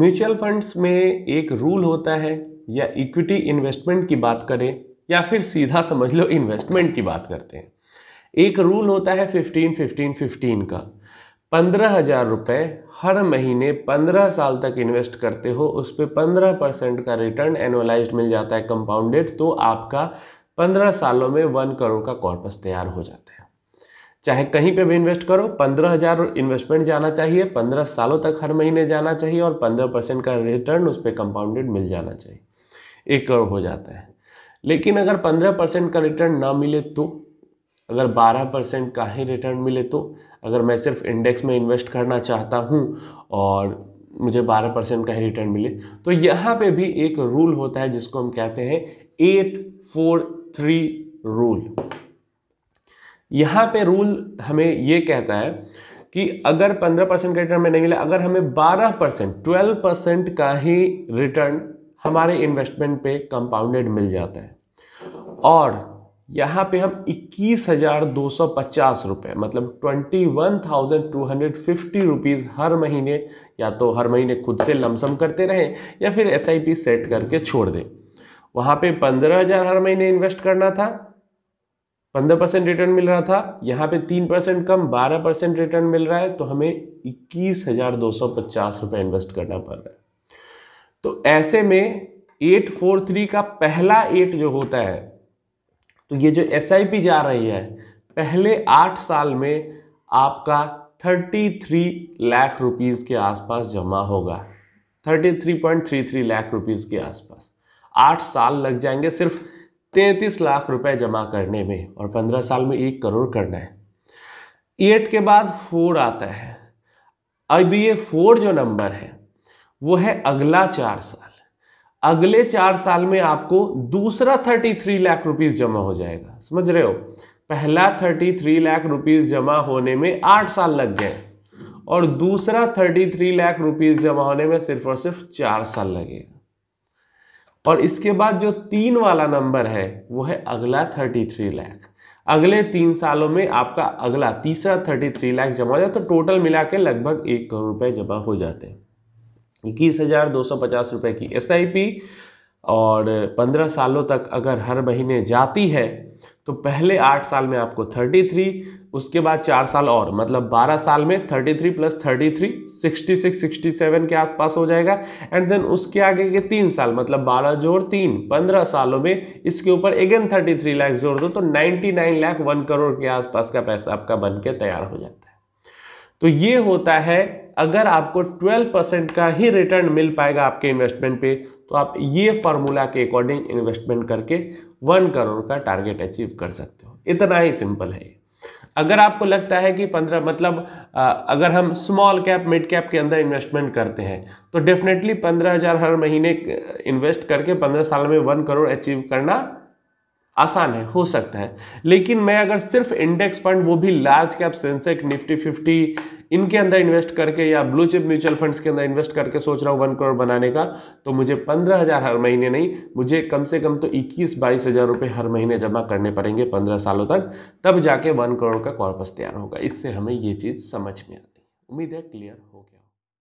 mutual funds में एक rule होता है या इक्विटी इन्वेस्टमेंट की बात करें या फिर सीधा समझ लो इन्वेस्टमेंट की बात करते हैं एक रूल होता है फिफ्टीन फिफ्टीन फिफ्टीन का पंद्रह हज़ार रुपये हर महीने पंद्रह साल तक इन्वेस्ट करते हो उस पर पंद्रह परसेंट का रिटर्न एनुअलाइज मिल जाता है कंपाउंडेड तो आपका पंद्रह सालों में वन करोड़ का कॉर्पस तैयार हो जाता है चाहे कहीं पे भी इन्वेस्ट करो पंद्रह हज़ार इन्वेस्टमेंट जाना चाहिए पंद्रह सालों तक हर महीने जाना चाहिए और पंद्रह परसेंट का रिटर्न उस पर कंपाउंडेड मिल जाना चाहिए एक करोड़ हो जाता है लेकिन अगर पंद्रह परसेंट का रिटर्न ना मिले तो अगर बारह परसेंट का ही रिटर्न मिले तो अगर मैं सिर्फ इंडेक्स में इन्वेस्ट करना चाहता हूँ और मुझे बारह परसेंट का ही रिटर्न मिले तो यहाँ पे भी एक रूल होता है जिसको हम कहते हैं एट फोर थ्री रूल यहाँ पे रूल हमें ये कहता है कि अगर 15 परसेंट का रिटर्न नहीं मिला अगर हमें 12 परसेंट ट्वेल्व परसेंट का ही रिटर्न हमारे इन्वेस्टमेंट पे कंपाउंडेड मिल जाता है और यहाँ पे हम इक्कीस हज़ार दो सौ पचास रुपए मतलब twenty one thousand two hundred fifty rupees हर महीने या तो हर महीने खुद से लमसम करते रहें या फिर एस सेट करके छोड़ दें वहां पे पंद्रह हज़ार हर महीने इन्वेस्ट करना था पंद्रह परसेंट रिटर्न मिल रहा था यहाँ पे तीन परसेंट कम बारह परसेंट रिटर्न मिल रहा है तो हमें इक्कीस हजार दो सौ पचास रुपये इन्वेस्ट करना पड़ रहा है तो ऐसे में एट फोर थ्री का पहला एट जो होता है तो ये जो एस आई पी जा रही है पहले आठ साल में आपका थर्टी थ्री लाख रुपीज़ के आसपास जमा होगा thirty three point three three lakh rupees के आसपास आठ साल लग जाएंगे सिर्फ तैंतीस लाख रुपए जमा करने में और पंद्रह साल में एक करोड़ करना है एट e के बाद फोर आता है अब ये फोर जो नंबर है वो है अगला चार साल अगले चार साल में आपको दूसरा थर्टी थ्री लाख रुपीज जमा हो जाएगा समझ रहे हो पहला थर्टी थ्री लाख रुपीज जमा होने में आठ साल लग गए और दूसरा थर्टी थ्री लाख रुपीज जमा होने में सिर्फ और सिर्फ चार साल लगेगा और इसके बाद जो तीन वाला नंबर है वो है अगला थर्टी थ्री लाख अगले तीन सालों में आपका अगला तीसरा थर्टी थ्री लाख जमा हो जाए तो टोटल मिला के लगभग एक करोड़ रुपए जमा हो जाते हैं इक्कीस हज़ार दो सौ पचास रुपए की एस आई पी और पंद्रह सालों तक अगर हर महीने जाती है तो पहले आठ साल में आपको थर्टी थ्री उसके बाद चार साल और मतलब बारह साल में thirty three plus thirty three sixty six sixty seven के आसपास हो जाएगा एंड देन उसके आगे के तीन साल मतलब बारह जोड़ तीन पंद्रह सालों में इसके ऊपर अगेन थर्टी थ्री लाख जोड़ दो तो ninety nine lakh one crore के आसपास का पैसा आपका बन के तैयार हो जाता है तो ये होता है अगर आपको 12 परसेंट का ही रिटर्न मिल पाएगा आपके इन्वेस्टमेंट पे तो आप ये फार्मूला के अकॉर्डिंग इन्वेस्टमेंट करके वन करोड़ का टारगेट अचीव कर सकते हो इतना ही सिंपल है अगर आपको लगता है कि पंद्रह मतलब आ, अगर हम स्मॉल कैप मिड कैप के अंदर इन्वेस्टमेंट करते हैं तो डेफिनेटली पंद्रह हज़ार हर महीने इन्वेस्ट करके पंद्रह साल में वन करोड़ अचीव करना आसान है हो सकता है लेकिन मैं अगर सिर्फ इंडेक्स फंड वो भी large cap Sensex Nifty fifty इनके अंदर इन्वेस्ट करके या ब्लू चिप म्यूचुअल फंड्स के अंदर इन्वेस्ट करके सोच रहा हूँ वन करोड़ बनाने का तो मुझे पंद्रह हज़ार हर महीने नहीं मुझे कम से कम तो इक्कीस बाईस हज़ार रुपये हर महीने जमा करने पड़ेंगे पंद्रह सालों तक तब जाके वन करोड़ का कॉर्पस तैयार होगा इससे हमें ये चीज़ समझ में आती है उम्मीद है क्लियर होगी